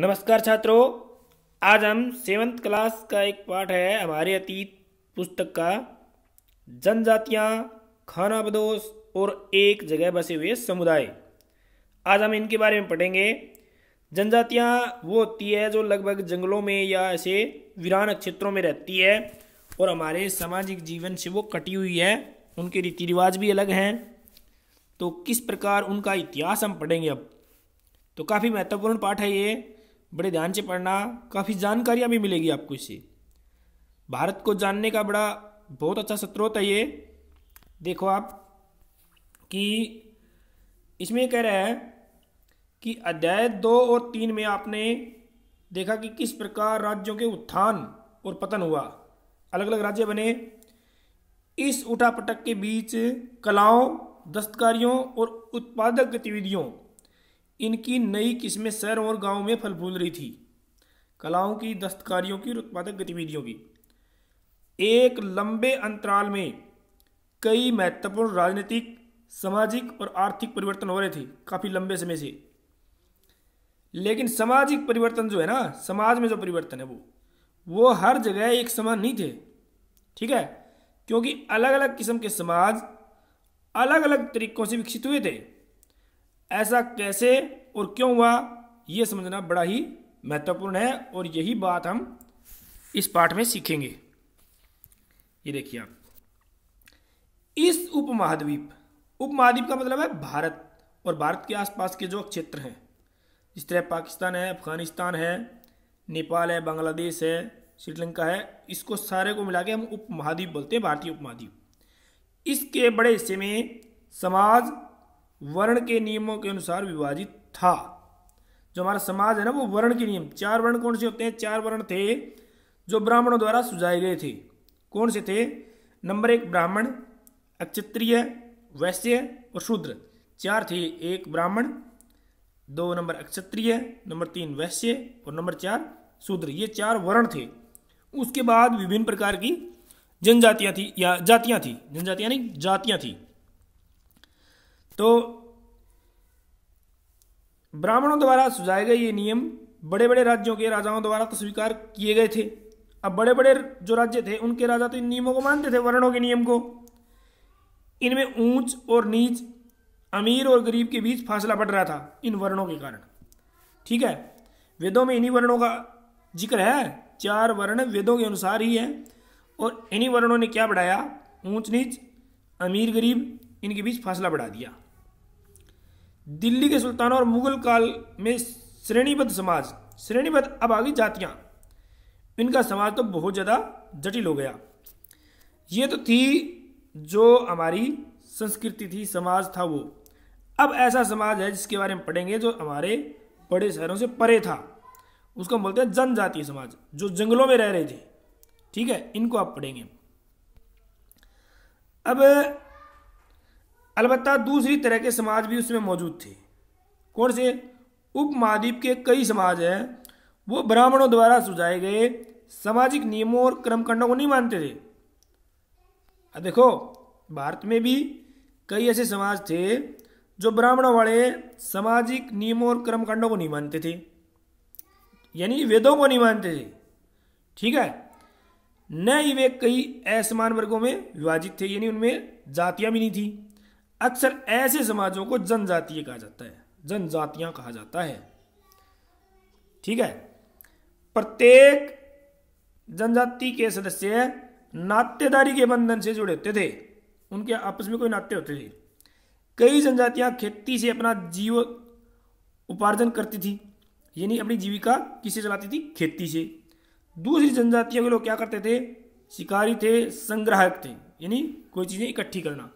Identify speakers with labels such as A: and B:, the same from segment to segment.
A: नमस्कार छात्रों आज हम सेवंथ क्लास का एक पाठ है हमारे अतीत पुस्तक का जनजातियाँ खाना बदोश और एक जगह बसे हुए समुदाय आज हम इनके बारे में पढ़ेंगे जनजातियाँ वो होती है जो लगभग जंगलों में या ऐसे वीरान क्षेत्रों में रहती है और हमारे सामाजिक जीवन से वो कटी हुई है उनके रीति रिवाज भी अलग हैं तो किस प्रकार उनका इतिहास हम पढ़ेंगे अब तो काफ़ी महत्वपूर्ण पाठ है ये बड़े ध्यान से पढ़ना काफ़ी जानकारियाँ भी मिलेगी आपको इससे भारत को जानने का बड़ा बहुत अच्छा स्रोत है ये देखो आप कि इसमें कह रहे हैं कि अध्याय दो और तीन में आपने देखा कि किस प्रकार राज्यों के उत्थान और पतन हुआ अलग अलग राज्य बने इस उठापटक के बीच कलाओं दस्तकारियों और उत्पादक गतिविधियों इनकी नई किस्में शहर और गांव में फल फूल रही थी कलाओं की दस्तकारियों की और उत्पादक गतिविधियों की एक लंबे अंतराल में कई महत्वपूर्ण राजनीतिक सामाजिक और आर्थिक परिवर्तन हो रहे थे काफ़ी लंबे समय से लेकिन सामाजिक परिवर्तन जो है ना समाज में जो परिवर्तन है वो वो हर जगह एक समान नहीं थे ठीक है क्योंकि अलग अलग किस्म के समाज अलग अलग तरीकों से विकसित हुए थे ऐसा कैसे और क्यों हुआ ये समझना बड़ा ही महत्वपूर्ण है और यही बात हम इस पाठ में सीखेंगे ये देखिए आप इस उपमहाद्वीप उपमहाद्वीप का मतलब है भारत और भारत के आसपास के जो क्षेत्र हैं जिस तरह पाकिस्तान है अफगानिस्तान है नेपाल है बांग्लादेश है श्रीलंका है इसको सारे को मिला के हम उपमहाद्वीप बोलते हैं भारतीय उपमहाद्वीप इसके बड़े हिस्से में समाज वर्ण के नियमों के अनुसार विभाजित था जो हमारा समाज है ना वो वर्ण के नियम चार वर्ण कौन से होते हैं चार वर्ण थे जो ब्राह्मणों द्वारा सुझाए गए थे कौन से थे नंबर एक ब्राह्मण अक्षत्रिय वैश्य और शूद्र चार थे एक ब्राह्मण दो नंबर अक्षत्रिय नंबर तीन वैश्य और नंबर चार शूद्र ये चार वर्ण थे उसके बाद विभिन्न प्रकार की जनजातियां थी या जातियां थी जनजातियां नहीं जातियां थी तो ब्राह्मणों द्वारा सुझाए गए ये नियम बड़े बड़े राज्यों के राजाओं द्वारा तो स्वीकार किए गए थे अब बड़े बड़े जो राज्य थे उनके राजा तो इन नियमों को मानते थे वर्णों के नियम को इनमें ऊंच और नीच अमीर और गरीब के बीच फासला बढ़ रहा था इन वर्णों के कारण ठीक है वेदों में इन्हीं वर्णों का जिक्र है चार वर्ण वेदों के अनुसार ही है और इन्हीं वर्णों ने क्या बढ़ाया ऊंच नीच अमीर गरीब इनके बीच फासला बढ़ा दिया दिल्ली के सुल्तान और मुगल काल में श्रेणीबद्ध समाज श्रेणीबद्ध अब आ गई जातियाँ इनका समाज तो बहुत ज़्यादा जटिल हो गया ये तो थी जो हमारी संस्कृति थी समाज था वो अब ऐसा समाज है जिसके बारे में पढ़ेंगे जो हमारे बड़े शहरों से परे था उसको हम बोलते हैं जनजातीय समाज जो जंगलों में रह रहे थे ठीक है इनको आप पढ़ेंगे अब अलबत्त दूसरी तरह के समाज भी उसमें मौजूद थे कौन से उपमहाद्वीप के कई समाज हैं वो ब्राह्मणों द्वारा सुझाए गए सामाजिक नियमों और कर्मकांडों को नहीं मानते थे अब देखो भारत में भी कई ऐसे समाज थे जो ब्राह्मणों वाले सामाजिक नियमों और कर्मकांडों को नहीं मानते थे यानी वेदों को नहीं मानते थे ठीक है न ही वे कई असमान वर्गों में विभाजित थे यानी उनमें जातियां भी नहीं थी अक्सर ऐसे समाजों को जनजातीय कहा जाता है जनजातियां कहा जाता है ठीक है प्रत्येक जनजाति के सदस्य नातेदारी के बंधन से जुड़े होते थे उनके आपस में कोई नाते होते थे कई जनजातियां खेती से अपना जीव उपार्जन करती थी यानी अपनी जीविका किसे चलाती थी खेती से दूसरी जनजातियों के लोग क्या करते थे शिकारी थे संग्राहक थे यानी कोई चीज़ें इकट्ठी करना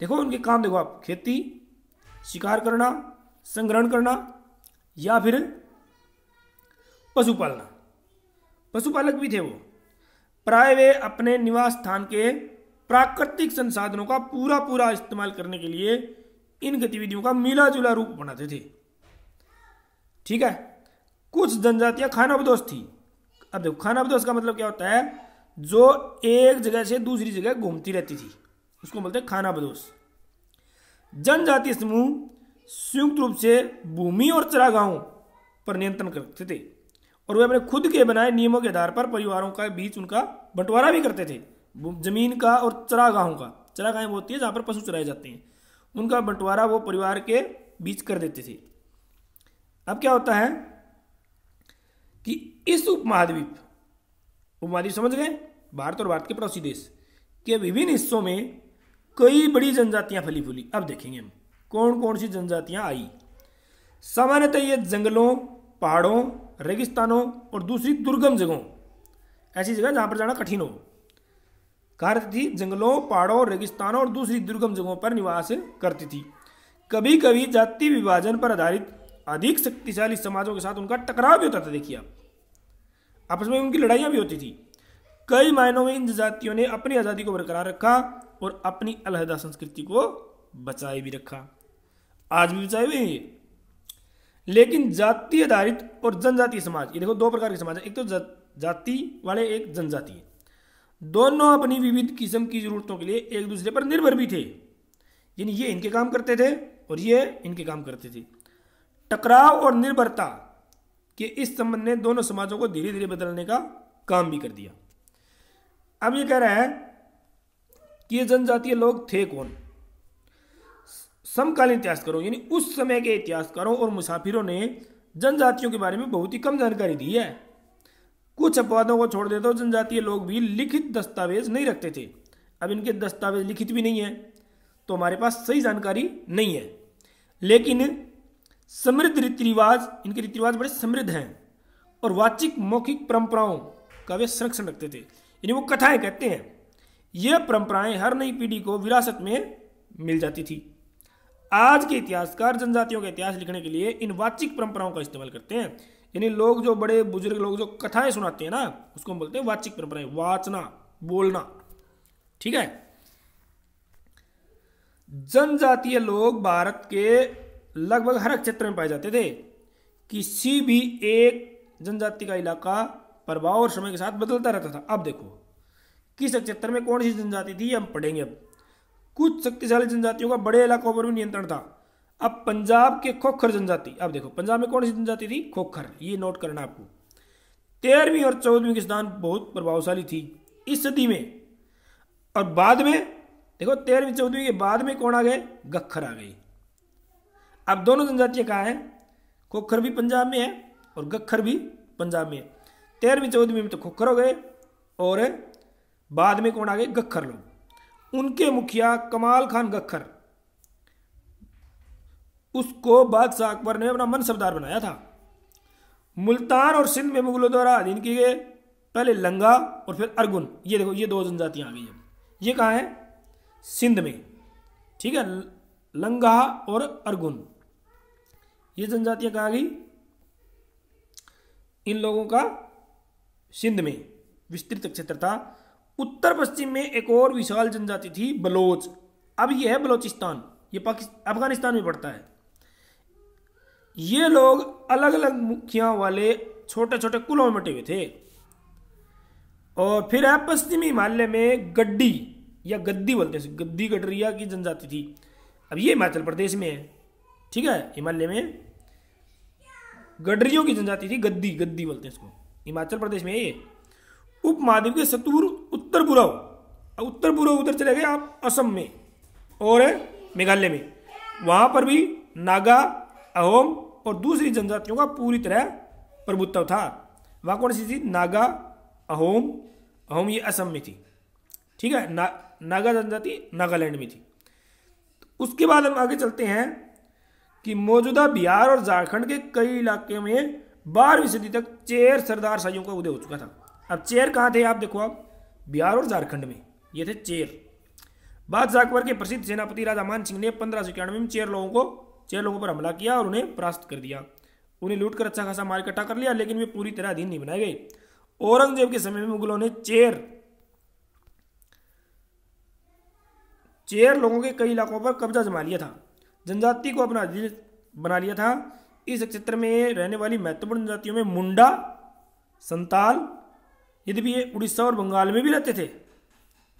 A: देखो उनके काम देखो आप खेती शिकार करना संग्रहण करना या फिर पशुपालन पशुपालक भी थे वो प्राय वे अपने निवास स्थान के प्राकृतिक संसाधनों का पूरा पूरा इस्तेमाल करने के लिए इन गतिविधियों का मिला जुला रूप बनाते थे ठीक है कुछ जनजातियां खानाबदोश थी अब देखो खानाबदोश का मतलब क्या होता है जो एक जगह से दूसरी जगह घूमती रहती थी उसको बोलते हैं खाना बदोश जनजाति समूह संयुक्त रूप से भूमि और चरागाहों पर नियंत्रण करते थे और वे अपने खुद के बनाए नियमों के आधार पर परिवारों के बीच उनका बंटवारा भी करते थे जमीन का और चरागाहों का चरागाहें होती है जहाँ पर पशु चराए जाते हैं उनका बंटवारा वो परिवार के बीच कर देते थे अब क्या होता है कि इस उपमहाद्वीप उपमहाद्वीप समझ गए भारत और भारत के पड़ोसी देश के विभिन्न हिस्सों में कई बड़ी जनजातियां फली फूली अब देखेंगे हम कौन कौन सी जनजातियां आई सामान्यतः ये जंगलों पहाड़ों रेगिस्तानों और दूसरी दुर्गम जगहों ऐसी जगह जहां पर जाना कठिन हो कहा रहती थी जंगलों पहाड़ों रेगिस्तानों और दूसरी दुर्गम जगहों पर निवास करती थी कभी कभी जाति विभाजन पर आधारित अधिक शक्तिशाली समाजों के साथ उनका टकराव भी होता था देखिए आप आपस में उनकी लड़ाइयां भी होती थी कई मायनों में इन जातियों ने अपनी आज़ादी को बरकरार रखा और अपनी अलहदा संस्कृति को बचाए भी रखा आज भी बचाए हुए हैं लेकिन जाति आधारित और जनजातीय समाज ये देखो दो प्रकार के समाज है एक तो जाति वाले एक जनजाति दोनों अपनी विविध किस्म की जरूरतों के लिए एक दूसरे पर निर्भर भी थे यानी ये इनके काम करते थे और ये इनके काम करते थे टकराव और निर्भरता के इस संबंध ने दोनों समाजों को धीरे धीरे बदलने का काम भी कर दिया अब ये कह रहा है कि ये जनजातीय लोग थे कौन समकालीन इतिहासकारों यानी उस समय के इतिहासकारों और मुसाफिरों ने जनजातियों के बारे में बहुत ही कम जानकारी दी है कुछ अपवादों को छोड़ देते हूँ जनजातीय लोग भी लिखित दस्तावेज नहीं रखते थे अब इनके दस्तावेज लिखित भी नहीं है तो हमारे पास सही जानकारी नहीं है लेकिन समृद्ध रीति रिवाज इनके रीति रिवाज बड़े समृद्ध हैं और वाचिक मौखिक परंपराओं का वे संरक्षण रखते थे यानी वो कथाएं कहते हैं ये परंपराएं हर नई पीढ़ी को विरासत में मिल जाती थी आज के इतिहासकार जनजातियों का इतिहास लिखने के लिए इन वाचिक परंपराओं का इस्तेमाल करते हैं यानी लोग जो बड़े बुजुर्ग लोग जो कथाएं सुनाते हैं ना उसको हम बोलते हैं वाचिक परंपराएं वाचना बोलना ठीक है जनजातीय लोग भारत के लगभग हर क्षेत्र में पाए जाते थे किसी भी एक जनजाति का इलाका प्रभाव और समय के साथ बदलता रहता था अब देखो किस सचहत्तर में कौन सी जनजाति थी हम पढ़ेंगे अब कुछ शक्तिशाली जनजातियों का बड़े इलाकों पर भी नियंत्रण था अब पंजाब के खोखर जनजाति अब देखो पंजाब में कौन सी जनजाति थी खोखर ये नोट करना आपको तेरहवीं और चौदहवीं किसान बहुत प्रभावशाली थी इस सदी में और बाद में देखो तेरहवीं चौदहवीं के बाद में कौन आ गए गखर आ गई अब दोनों जनजातियाँ कहाँ हैं खोखर भी पंजाब में है और गखर भी पंजाब में है तेरहवीं चौदहवीं में तो खोखर हो गए और बाद में कौन आ गए गखर लोग उनके मुखिया कमाल खान गखर उसको बादशाह अकबर ने अपना मनसबदार बनाया था मुल्तान और सिंध में मुगलों द्वारा अधीन किए गए पहले लंगा और फिर अर्गुन ये देखो ये दो जनजातियां आ गई अब ये कहाँ है सिंध में ठीक है लंगा और अर्गुन ये जनजातियां कहाँ गई इन लोगों का सिंध में विस्तृत क्षेत्र था उत्तर पश्चिम में एक और विशाल जनजाति थी बलोच अब यह है बलोचिस्तान ये अफगानिस्तान में पड़ता है ये लोग अलग अलग मुखिया वाले छोटे छोटे कुलों में बटे हुए थे और फिर है पश्चिमी हिमालय में गड्डी या गद्दी बोलते हैं गद्दी गडरिया की जनजाति थी अब ये हिमाचल प्रदेश में है ठीक है हिमालय में गडरियों की जनजाति थी गद्दी गद्दी बोलते हैं इसको हिमाचल प्रदेश में ये उपमहाद्वीप के सतूर उत्तर पूर्व उत्तर पूर्व उधर चले गए आप असम में और मेघालय में वहाँ पर भी नागा अहोम और दूसरी जनजातियों का पूरी तरह प्रभुत्व था वहाँ कौन सी थी नागा अहोम अहोम ये असम में थी ठीक है ना नागा जनजाति नागालैंड में थी उसके बाद हम आगे चलते हैं कि मौजूदा बिहार और झारखंड के कई इलाके में बारहवीं सदी तक चेर सरदार शाहियों का उदय हो चुका था अब चेर कहाँ थे आप देखो आप बिहार और झारखंड में ये थे चेर बादशाह अकबर के प्रसिद्ध सेनापति राजा मान सिंह ने पंद्रह सौ इक्यानवे में चेर लोगों को चेर लोगों पर हमला किया और उन्हें परास्त कर दिया उन्हें लूट कर अच्छा खासा मार इकट्ठा कर लिया लेकिन वे पूरी तरह अधीन नहीं बनाए गए औरंगजेब के समय में मुगलों ने चेर चेर लोगों के कई इलाकों पर कब्जा जमा लिया था जनजाति को अपना अधीन बना लिया था इस क्षेत्र में रहने वाली महत्वपूर्ण जनजातियों में मुंडा संताल यदि भी ये उड़ीसा और बंगाल में भी रहते थे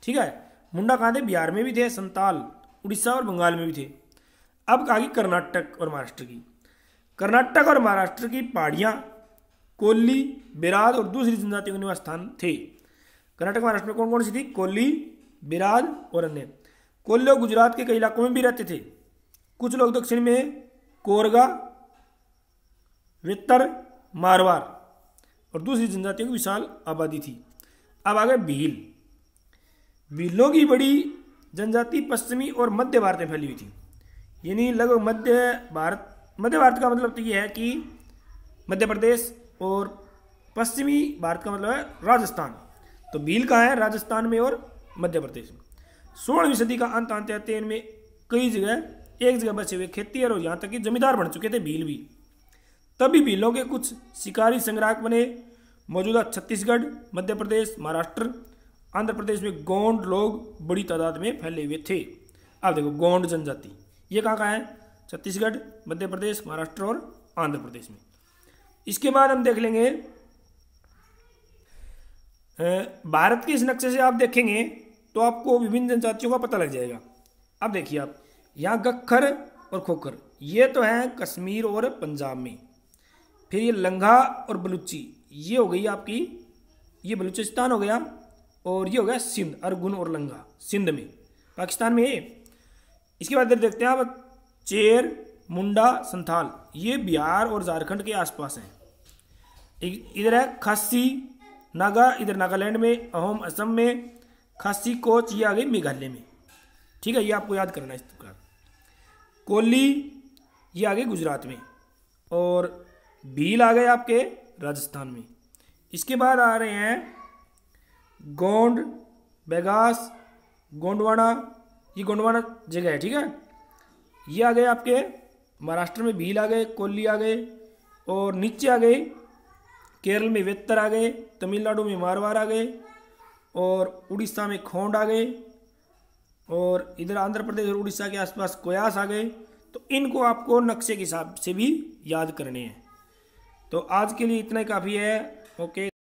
A: ठीक है मुंडा कहाँ थे बिहार में भी थे संताल उड़ीसा और बंगाल में भी थे अब कहा कि कर्नाटक और महाराष्ट्र की कर्नाटक और महाराष्ट्र की पहाड़ियाँ कोल्ली बिराद और दूसरी जनजातियों के निवास स्थान थे कर्नाटक महाराष्ट्र में कौन कौन सी थी कोल्ली बिराद और अन्य कोल्ली और गुजरात के कई इलाकों में भी रहते थे कुछ लोग दक्षिण में कोरगा वित्तर मारवार और दूसरी जनजातियों की विशाल आबादी थी अब आ गए भील भीलों की बड़ी जनजाति पश्चिमी और मध्य भारत में फैली हुई थी यानी लगभग मध्य भारत मध्य भारत का मतलब तो ये है कि मध्य प्रदेश और पश्चिमी भारत का मतलब है राजस्थान तो भील कहाँ है राजस्थान में और मध्य प्रदेश में सोलहवीं सदी का अंत आते आते इनमें कई जगह एक जगह बचे हुए खेती और यहाँ तक कि जमींदार बन चुके थे भील भी तभी भी लोगे कुछ शिकारी संग्राहक बने मौजूदा छत्तीसगढ़ मध्य प्रदेश महाराष्ट्र आंध्र प्रदेश में गोंड लोग बड़ी तादाद में फैले हुए थे अब देखो गोंड जनजाति ये कहाँ कहाँ है छत्तीसगढ़ मध्य प्रदेश महाराष्ट्र और आंध्र प्रदेश में इसके बाद हम देख लेंगे भारत के इस नक्शे से आप देखेंगे तो आपको विभिन्न जनजातियों का पता लग जाएगा अब देखिए आप यहाँ गखर और खोखर ये तो हैं कश्मीर और पंजाब में फिर ये लंघा और बलूची ये हो गई आपकी ये बलूचिस्तान हो गया और ये हो गया सिंध अरगुन और लंघा सिंध में पाकिस्तान में ये इसके बाद इधर देखते हैं आप चेर मुंडा संथाल ये बिहार और झारखंड के आसपास हैं इधर है खासी नागा इधर नागालैंड में अहोम असम में खासी कोच ये आ गई मेघालय में ठीक है ये आपको याद करना है इस प्रकार कोली ये आ गई गुजरात में और भील आ गए आपके राजस्थान में इसके बाद आ रहे हैं गोंड बेगास गोंडवाना ये गोंडवाना जगह है ठीक है ये आ गए आपके महाराष्ट्र में भील आ गए कोल्ली आ गए और नीचे आ गए केरल में वेत्तर आ गए तमिलनाडु में मारवाड़ आ गए और उड़ीसा में खोंड आ गए और इधर आंध्र प्रदेश और उड़ीसा के आसपास कोयास आ गए तो इनको आपको नक्शे के हिसाब से भी याद करने हैं तो आज के लिए इतना ही काफ़ी है ओके